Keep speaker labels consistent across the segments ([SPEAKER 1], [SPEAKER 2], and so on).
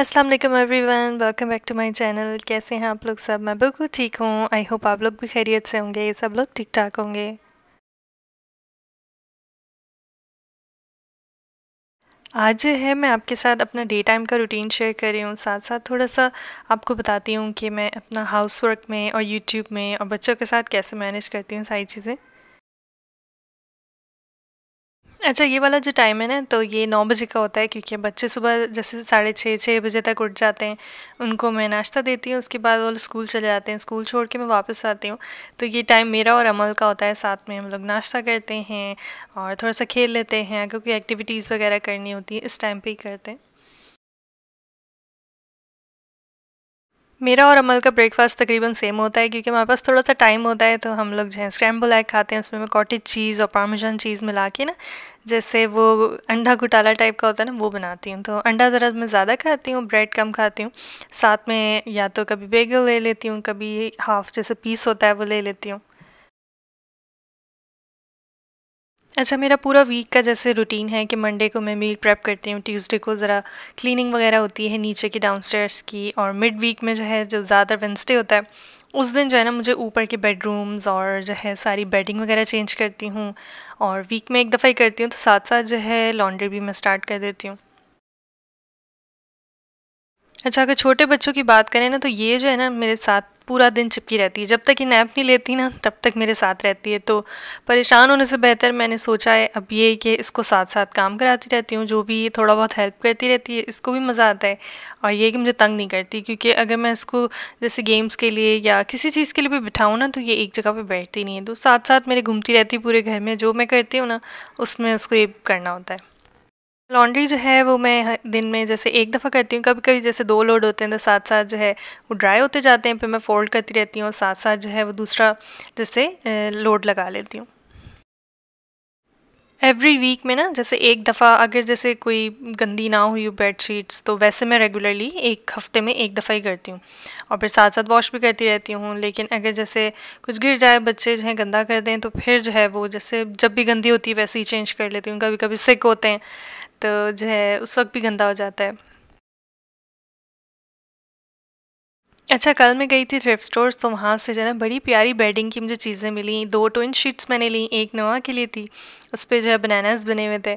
[SPEAKER 1] अस्सलाम वालेकुम everyone welcome back to my channel कैसे हैं आप लोग सब मैं बिल्कुल ठीक हूँ आई होप आप लोग भी खैरियत से होंगे सब लोग ठीक ठाक होंगे आज जो है मैं आपके साथ अपना डे टाइम का रूटीन शेयर कर रही हूँ साथ साथ थोड़ा सा आपको बताती हूँ कि मैं अपना हाउस वर्क में और यूट्यूब में और बच्चों के साथ कैसे मैनेज करती हूँ सारी चीज़ें अच्छा ये वाला जो टाइम है ना तो ये नौ बजे का होता है क्योंकि बच्चे सुबह जैसे साढ़े छः छः बजे तक उठ जाते हैं उनको मैं नाश्ता देती हूँ उसके बाद वो स्कूल चले जाते हैं स्कूल छोड़ के मैं वापस आती हूँ तो ये टाइम मेरा और अमल का होता है साथ में हम लोग नाश्ता करते हैं और थोड़ा सा खेल लेते हैं क्योंकि एक्टिविटीज़ वगैरह करनी होती है इस टाइम पर ही करते हैं मेरा और अमल का ब्रेकफास्ट तकरीबन सेम होता है क्योंकि हमारे पास थोड़ा सा टाइम होता है तो हम लोग जो है स्क्रैम्बल एग खाते हैं उसमें कॉटेज चीज़ और पार्मेजान चीज़ मिला के ना जैसे वो अंडा घुटाला टाइप का होता है ना वो बनाती हूँ तो अंडा ज़रा मैं ज़्यादा खाती हूँ ब्रेड कम खाती हूँ साथ में या तो कभी बेगल ले लेती हूँ कभी हाफ जैसे पीस होता है वो ले लेती हूँ अच्छा मेरा पूरा वीक का जैसे रूटीन है कि मंडे को मैं मील प्रेप करती हूँ ट्यूसडे को ज़रा क्लीनिंग वगैरह होती है नीचे की डाउन की और मिड वीक में जो है जो ज़्यादातर वेंसडे होता है उस दिन जो है ना मुझे ऊपर के बेडरूम्स और जो है सारी बेडिंग वगैरह चेंज करती हूँ और वीक में एक दफ़ा ही करती हूँ तो साथ साथ जो है लॉन्ड्री भी मैं स्टार्ट कर देती हूँ अच्छा अगर छोटे बच्चों की बात करें ना तो ये जो है ना मेरे साथ पूरा दिन चिपकी रहती है जब तक ये नैप नहीं लेती ना तब तक मेरे साथ रहती है तो परेशान होने से बेहतर मैंने सोचा है अब ये कि इसको साथ साथ काम कराती रहती हूँ जो भी थोड़ा बहुत हेल्प करती रहती है इसको भी मज़ा आता है और ये कि मुझे तंग नहीं करती क्योंकि अगर मैं इसको जैसे गेम्स के लिए या किसी चीज़ के लिए भी बिठाऊँ ना तो ये एक जगह पर बैठती नहीं है तो साथ साथ मेरे घूमती रहती पूरे घर में जो मैं करती हूँ ना उसमें उसको ये करना होता है लॉन्ड्री जो है वो मैं दिन में जैसे एक दफ़ा करती हूँ कभी कभी जैसे दो लोड होते हैं तो साथ साथ जो है वो ड्राई होते जाते हैं फिर मैं फोल्ड करती रहती हूँ और साथ साथ जो है वो दूसरा जैसे लोड लगा लेती हूँ एवरी वीक में ना जैसे एक दफ़ा अगर जैसे कोई गंदी ना हुई हो बेड शीट्स तो वैसे मैं रेगुलरली एक हफ्ते में एक दफ़ा ही करती हूँ और फिर साथ साथ वॉश भी करती रहती हूँ लेकिन अगर जैसे कुछ गिर जाए बच्चे जो है गंदा कर दें तो फिर जो है वो जैसे जब भी गंदी होती है वैसे ही चेंज कर लेती हूँ कभी कभी सिक होते हैं तो जो है उस वक्त भी गंदा हो जाता है अच्छा कल मैं गई थी थ्रिफ्ट स्टोर्स तो वहाँ से जो है ना बड़ी प्यारी बेडिंग की मुझे चीज़ें मिली दो ट्विन शीट्स मैंने ली एक नवा के लिए थी उस पर जो है बनानास बने हुए थे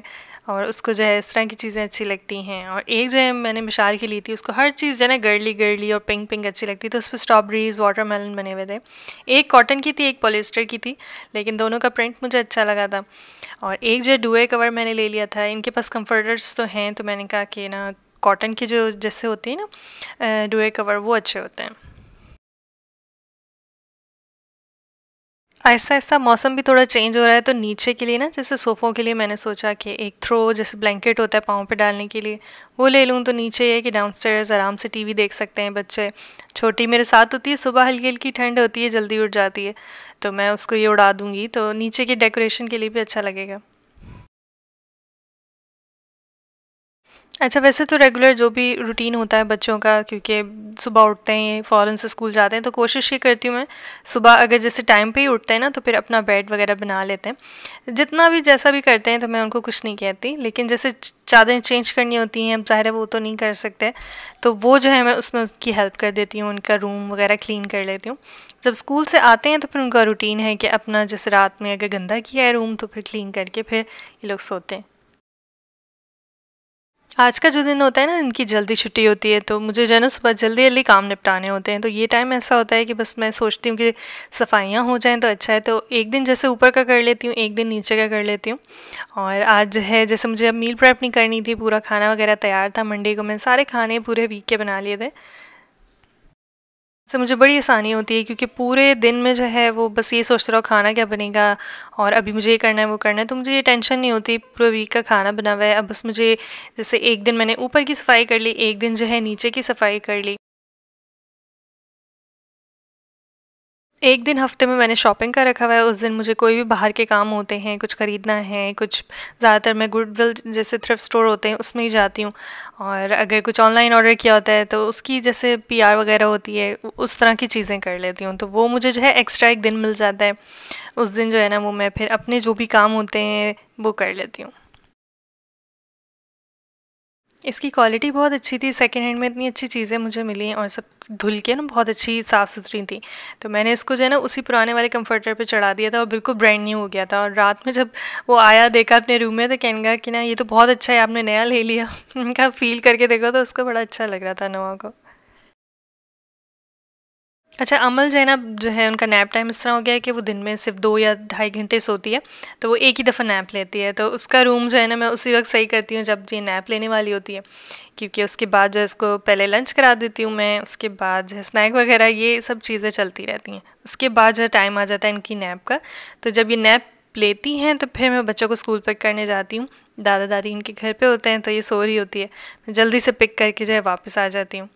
[SPEAKER 1] और उसको जो है इस तरह की चीज़ें अच्छी लगती हैं और एक जो है मैंने मिशाल की ली थी उसको हर चीज़ जो है ना गर्ली गर्ली और पिंक पिंक अच्छी लगती तो उस पर स्ट्रॉबेरीज वाटरमेलन बने हुए थे एक कॉटन की थी एक पॉलिस्टर की थी लेकिन दोनों का प्रिंट मुझे अच्छा लगा था और एक जो है डुए कवर मैंने ले लिया था इनके पास कम्फर्टर्स तो हैं तो मैंने कहा कि ना कॉटन के जो जैसे होते हैं ना डुए कवर वो अच्छे होते हैं ऐसा ऐसा मौसम भी थोड़ा चेंज हो रहा है तो नीचे के लिए ना जैसे सोफ़ों के लिए मैंने सोचा कि एक थ्रो जैसे ब्लैंकेट होता है पाँव पे डालने के लिए वो ले लूँ तो नीचे ये कि डाउन आराम से टीवी देख सकते हैं बच्चे छोटी मेरे साथ होती है सुबह हल्की हल्की ठंड होती है जल्दी उठ जाती है तो मैं उसको ये उड़ा दूँगी तो नीचे के डेकोरेशन के लिए भी अच्छा लगेगा अच्छा वैसे तो रेगुलर जो भी रूटीन होता है बच्चों का क्योंकि सुबह उठते हैं फ़ौरन से स्कूल जाते हैं तो कोशिश ये करती हूँ मैं सुबह अगर जैसे टाइम पे ही उठते हैं ना तो फिर अपना बेड वगैरह बना लेते हैं जितना भी जैसा भी करते हैं तो मैं उनको कुछ नहीं कहती लेकिन जैसे चादरें चेंज करनी होती हैं अब ज़ाहिर है वो तो नहीं कर सकते तो वो जो है मैं उसमें उसकी हेल्प कर देती हूँ उनका रूम वगैरह क्लीन कर लेती हूँ जब स्कूल से आते हैं तो फिर उनका रूटीन है कि अपना जैसे रात में अगर गंदा किया है रूम तो फिर क्लीन करके फिर ये लोग सोते हैं आज का जो दिन होता है ना इनकी जल्दी छुट्टी होती है तो मुझे जो है ना सुबह जल्दी जल्दी काम निपटाने होते हैं तो ये टाइम ऐसा होता है कि बस मैं सोचती हूँ कि सफाइयाँ हो जाएँ तो अच्छा है तो एक दिन जैसे ऊपर का कर लेती हूँ एक दिन नीचे का कर लेती हूँ और आज जो है जैसे मुझे अब मील प्रैप नहीं करनी थी पूरा खाना वगैरह तैयार था मंडे को मैं सारे खाने पूरे वीक के बना लिए थे से मुझे बड़ी आसानी होती है क्योंकि पूरे दिन में जो है वो बस ये सोचते रहो खाना क्या बनेगा और अभी मुझे ये करना है वो करना है तो मुझे ये टेंशन नहीं होती पूरे वीक का खाना बना हुआ है अब बस मुझे जैसे एक दिन मैंने ऊपर की सफाई कर ली एक दिन जो है नीचे की सफाई कर ली एक दिन हफ्ते में मैंने शॉपिंग का रखा हुआ है उस दिन मुझे कोई भी बाहर के काम होते हैं कुछ ख़रीदना है कुछ ज़्यादातर मैं गुडविल जैसे थ्रिफ्ट स्टोर होते हैं उसमें ही जाती हूँ और अगर कुछ ऑनलाइन ऑर्डर किया होता है तो उसकी जैसे पी वगैरह होती है उस तरह की चीज़ें कर लेती हूँ तो वो मुझे जो है एक्स्ट्रा एक दिन मिल जाता है उस दिन जो है ना वो मैं फिर अपने जो भी काम होते हैं वो कर लेती हूँ इसकी क्वालिटी बहुत अच्छी थी सेकेंड हैंड में इतनी अच्छी चीज़ें मुझे मिली और सब धुल के ना बहुत अच्छी साफ़ सुथरी थी तो मैंने इसको जो है ना उसी पुराने वाले कंफर्टर पे चढ़ा दिया था और बिल्कुल ब्रांड न्यू हो गया था और रात में जब वो आया देखा अपने रूम में तो कहने का कि ना ये तो बहुत अच्छा है आपने नया ले लिया उनका फील करके देखा तो उसको बड़ा अच्छा लग रहा था नवा को अच्छा अमल जैनब जो है उनका नैप टाइम इस तरह हो गया है कि वो दिन में सिर्फ दो या ढाई घंटे सोती है तो वो एक ही दफ़ा नैप लेती है तो उसका रूम जो है ना मैं उसी वक्त सही करती हूँ जब ये नैप लेने वाली होती है क्योंकि उसके बाद जो है इसको पहले लंच करा देती हूँ मैं उसके बाद जो है स्नैक वगैरह ये सब चीज़ें चलती रहती हैं उसके बाद जो है टाइम आ जाता है इनकी नैप का तो जब ये नैप लेती हैं तो फिर मैं बच्चों को स्कूल पिक करने जाती हूँ दादा दादी इनके घर पर होते हैं तो ये सो रही होती है मैं जल्दी से पिक करके जो है वापस आ जाती हूँ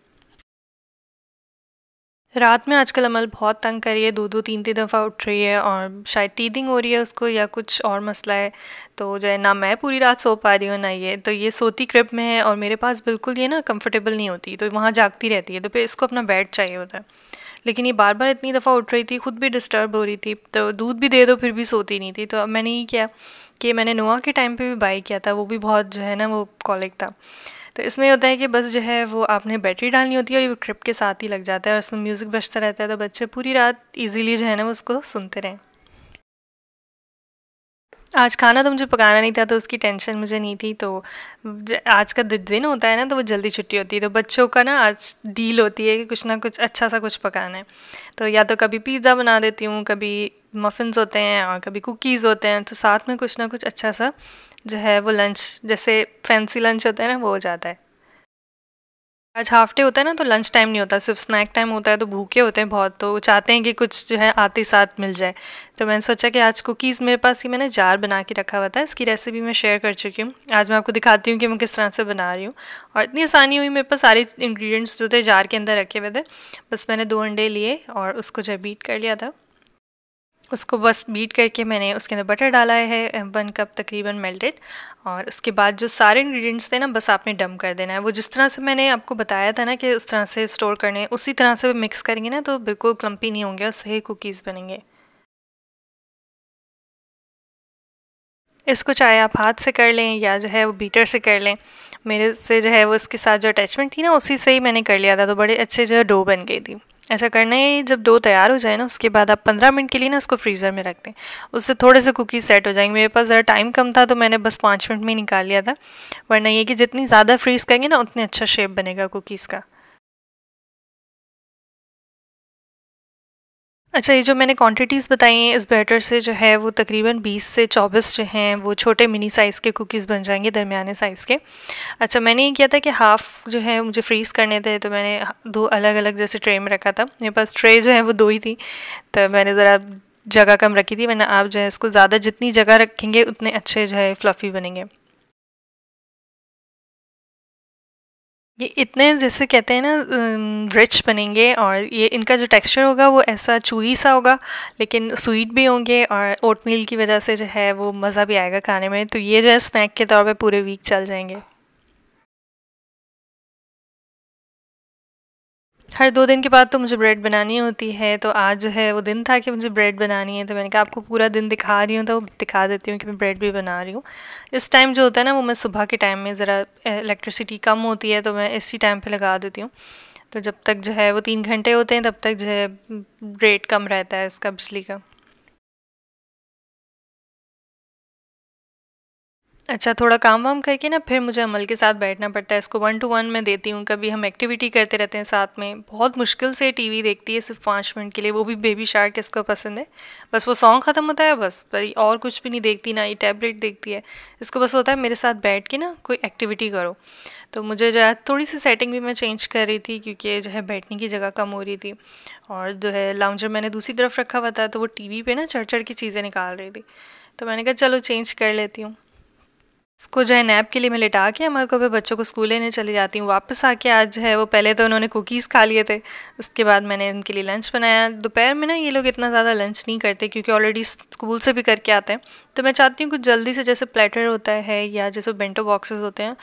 [SPEAKER 1] रात में आजकल अमल बहुत तंग कर रही है दो दो तीन तीन दफ़ा उठ रही है और शायद टीदिंग हो रही है उसको या कुछ और मसला है तो जो है ना मैं पूरी रात सो पा रही हूँ ना ये तो ये सोती क्रिप में है और मेरे पास बिल्कुल ये ना कंफर्टेबल नहीं होती तो वहाँ जागती रहती है तो फिर इसको अपना बेड चाहिए होता है लेकिन ये बार बार इतनी दफ़ा उठ रही थी खुद भी डिस्टर्ब हो रही थी तो दूध भी दे दो फिर भी सोती नहीं थी तो मैंने ये किया कि मैंने नोआ के टाइम पर भी बाई किया था वो भी बहुत जो है ना वो कॉलिक था तो इसमें होता है कि बस जो है वो आपने बैटरी डालनी होती है और ये ट्रिप के साथ ही लग जाता है और उसमें म्यूज़िक बजता रहता है तो बच्चे पूरी रात ईजिली जो है ना उसको सुनते रहें आज खाना तो मुझे पकाना नहीं था तो उसकी टेंशन मुझे नहीं थी तो आज का दिन होता है ना तो वो जल्दी छुट्टी होती है तो बच्चों का ना आज डील होती है कि कुछ ना कुछ अच्छा सा कुछ पकाना है तो या तो कभी पिज़्ज़ा बना देती हूँ कभी मफ़िन्स होते हैं और कभी कुकीज़ होते हैं तो साथ में कुछ ना कुछ अच्छा सा जो है वो लंच जैसे फैंसी लंच होता है ना वो हो जाता है आज हाफ डे होता है ना तो लंच टाइम नहीं होता सिर्फ स्नैक टाइम होता है तो भूखे होते हैं बहुत तो चाहते हैं कि कुछ जो है आते साथ मिल जाए तो मैंने सोचा कि आज कुकीज़ मेरे पास ही मैंने जार बना के रखा हुआ था इसकी रेसिपी मैं शेयर कर चुकी हूँ आज मैं आपको दिखाती हूँ कि मैं किस तरह से बना रही हूँ और इतनी आसानी हुई मेरे पास सारे इन्ग्रीडियंट्स जो थे जार के अंदर रखे हुए थे बस मैंने दो अंडे लिए और उसको जब बीट कर लिया था उसको बस बीट करके मैंने उसके अंदर बटर डाला है वन कप तकरीबन मेल्टेड और उसके बाद जो सारे इंग्रेडिएंट्स थे ना बस आपने डम कर देना है वो जिस तरह से मैंने आपको बताया था ना कि उस तरह से स्टोर करने उसी तरह से मिक्स करेंगे ना तो बिल्कुल क्लम्पी नहीं होंगे और सही कुकीज़ बनेंगे इसको चाहे आप हाथ से कर लें या जो है वो बीटर से कर लें मेरे से जो है वो इसके साथ जो अटैचमेंट थी ना उसी से ही मैंने कर लिया था तो बड़े अच्छे जो है डो बन गई थी ऐसा करना है जब दो तैयार हो जाए ना उसके बाद आप पंद्रह मिनट के लिए ना उसको फ्रीज़र में रख दें उससे थोड़े से कुकीज़ सेट हो जाएंगे मेरे पास ज़रा टाइम कम था तो मैंने बस पाँच मिनट में ही निकाल लिया था वरना ये कि जितनी ज़्यादा फ्रीज़ करेंगे ना उतनी अच्छा शेप बनेगा कुकीज़ का अच्छा ये जो मैंने क्वांटिटीज़ बताई हैं इस बैटर से जो है वो तकरीबन 20 से 24 जो हैं वो छोटे मिनी साइज़ के कुकीज़ बन जाएंगे दरमियाने साइज़ के अच्छा मैंने ये किया था कि हाफ़ जो है मुझे फ्रीज़ करने थे तो मैंने दो अलग अलग जैसे ट्रे में रखा था मेरे पास ट्रे जो है वो दो ही थी तो मैंने ज़रा जगह कम रखी थी वरना आप जो है इसको ज़्यादा जितनी जगह रखेंगे उतने अच्छे जो है फ्लफ़ी बनेंगे ये इतने जैसे कहते हैं ना रिच बनेंगे और ये इनका जो टेक्सचर होगा वो ऐसा चूही सा होगा लेकिन स्वीट भी होंगे और ओटमील की वजह से जो है वो मज़ा भी आएगा खाने में तो ये जो है स्नैक के तौर पे पूरे वीक चल जाएंगे हर दो दिन के बाद तो मुझे ब्रेड बनानी होती है तो आज जो है वो दिन था कि मुझे ब्रेड बनानी है तो मैंने कहा आपको पूरा दिन दिखा रही हूँ तो दिखा देती हूँ कि मैं ब्रेड भी बना रही हूँ इस टाइम जो होता है ना वो मैं सुबह के टाइम में ज़रा इलेक्ट्रिसिटी कम होती है तो मैं इसी टाइम पर लगा देती हूँ तो जब तक जो है वो तीन घंटे होते हैं तब तक जो है रेट कम रहता है इसका बिजली का अच्छा थोड़ा काम वाम करके ना फिर मुझे अमल के साथ बैठना पड़ता है इसको वन टू वन में देती हूँ कभी हम एक्टिविटी करते रहते हैं साथ में बहुत मुश्किल से टीवी देखती है सिर्फ पाँच मिनट के लिए वो भी बेबी शार्क इसको पसंद है बस वो सॉन्ग ख़त्म होता है बस पर और कुछ भी नहीं देखती ना ये टैबलेट देखती है इसको बस होता है मेरे साथ बैठ के ना कोई एक्टिविटी करो तो मुझे जो है थोड़ी सी सेटिंग भी मैं चेंज कर रही थी क्योंकि जो है बैठने की जगह कम हो रही थी और जो है लाउंजर मैंने दूसरी तरफ रखा हुआ था तो वो टीवी पे ना चढ़ चढ़ की चीज़ें निकाल रही थी तो मैंने कहा चलो चेंज कर लेती हूँ इसको जो है नैप के लिए मैं लेटा के अमर को फिर बच्चों को स्कूल लेने चली जाती हूँ वापस आके आज है वो पहले तो उन्होंने कुकीज़ खा लिए थे उसके बाद मैंने इनके लिए लंच बनाया दोपहर में ना ये लोग इतना ज़्यादा लंच नहीं करते क्योंकि ऑलरेडी स्कूल से भी करके आते हैं तो मैं चाहती हूँ कुछ जल्दी से जैसे प्लेटर होता है या जैसे बेंटो बॉक्सेस होते हैं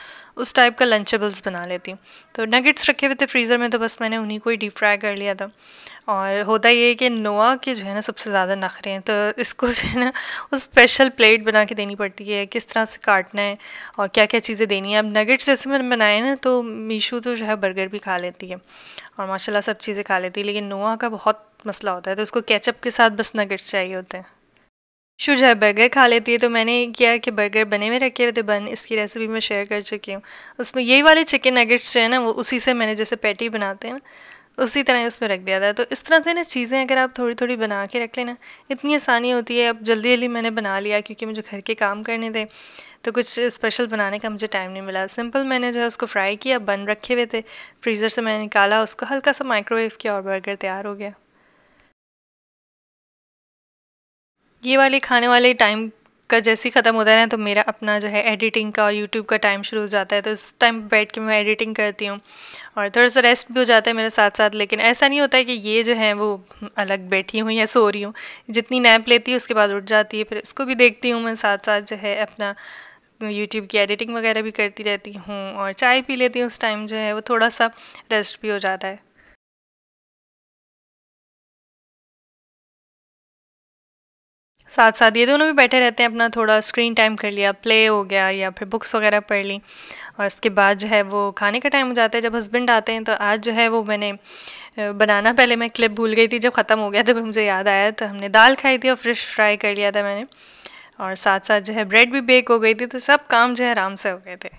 [SPEAKER 1] उस टाइप का लंचेबल्स बना लेती हूँ तो नगेट्स रखे हुए थे फ्रीज़र में तो बस मैंने उन्हीं को ही डीप फ्राई कर लिया था और होता ये है कि नोआ के जो है ना सबसे ज़्यादा नखरे हैं तो इसको जो है ना उस स्पेशल प्लेट बना के देनी पड़ती है किस तरह से काटना है और क्या क्या चीज़ें देनी है अब नगेट्स जैसे मैंने बनाए ना तो मीशू तो जो है बर्गर भी खा लेती है और माशाल्लाह सब चीज़ें खा लेती है लेकिन नोआ का बहुत मसला होता है तो उसको केचप के साथ बस नगेट्स चाहिए होते हैं शुजा बर्गर खा लेती है तो मैंने किया कि बर्गर बने में रखे हुए थे बन इसकी रेसिपी मैं शेयर कर चुकी हूँ उसमें यही वाले चिकन नगेट्स जो है ना वो उसी से मैंने जैसे पैटी बनाते हैं ना उसी तरह उसमें रख दिया था तो इस तरह से ना चीज़ें अगर आप थोड़ी थोड़ी बना के रख लेना इतनी आसानी होती है अब जल्दी जल्दी मैंने बना लिया क्योंकि मुझे घर के काम करने थे तो कुछ स्पेशल बनाने का मुझे टाइम नहीं मिला सिंपल मैंने जो है उसको फ्राई किया बन रखे हुए थे फ्रीज़र से मैंने निकाला उसको हल्का सा माइक्रोवेव किया और बर्गर तैयार हो गया ये वाले खाने वाले टाइम का जैसे ही ख़त्म होता है ना तो मेरा अपना जो है एडिटिंग का और यूट्यूब का टाइम शुरू हो जाता है तो इस टाइम बैठ के मैं एडिटिंग करती हूँ और थोड़ा सा रेस्ट भी हो जाता है मेरे साथ साथ लेकिन ऐसा नहीं होता है कि ये जो है वो अलग बैठी हूँ या सो रही हूँ जितनी नैप लेती है उसके बाद उठ जाती है फिर इसको भी देखती हूँ मैं साथ साथ जो है अपना यूट्यूब की एडिटिंग वगैरह भी करती रहती हूँ और चाय पी लेती हूँ उस टाइम जो है वो थोड़ा सा रेस्ट भी हो जाता है साथ साथ ये दोनों भी बैठे रहते हैं अपना थोड़ा स्क्रीन टाइम कर लिया प्ले हो गया या फिर बुक्स वगैरह पढ़ ली और इसके बाद जो है वो खाने का टाइम हो जाता है जब हस्बैंड आते हैं तो आज जो है वो मैंने बनाना पहले मैं क्लिप भूल गई थी जब ख़त्म हो गया था फिर मुझे याद आया तो हमने दाल खाई थी और फ्रिश फ्राई कर लिया था मैंने और साथ साथ जो है ब्रेड भी बेक हो गई थी तो सब काम जो है आराम से हो गए थे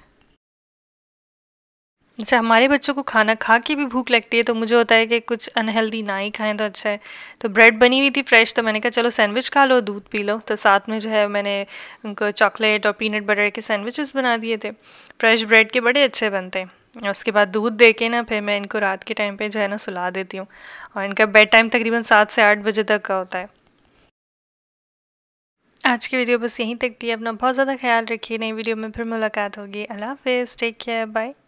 [SPEAKER 1] जैसे अच्छा, हमारे बच्चों को खाना खा के भी भूख लगती है तो मुझे होता है कि कुछ अनहेल्दी ना ही खाएं तो अच्छा है तो ब्रेड बनी हुई थी फ्रेश तो मैंने कहा चलो सैंडविच खा लो दूध पी लो तो साथ में जो है मैंने उनको चॉकलेट और पीनट बटर के सैंडविचेस बना दिए थे फ्रेश ब्रेड के बड़े अच्छे बनते हैं उसके बाद दूध दे के ना फिर मैं इनको रात के टाइम पर जो है ना सुला देती हूँ और इनका बेड टाइम तकरीबन सात से आठ बजे तक का होता है आज की वीडियो बस यहीं तक थी अपना बहुत ज़्यादा ख्याल रखिए नई वीडियो में फिर मुलाकात होगी अल्लाह हाफिज़ टेक केयर बाय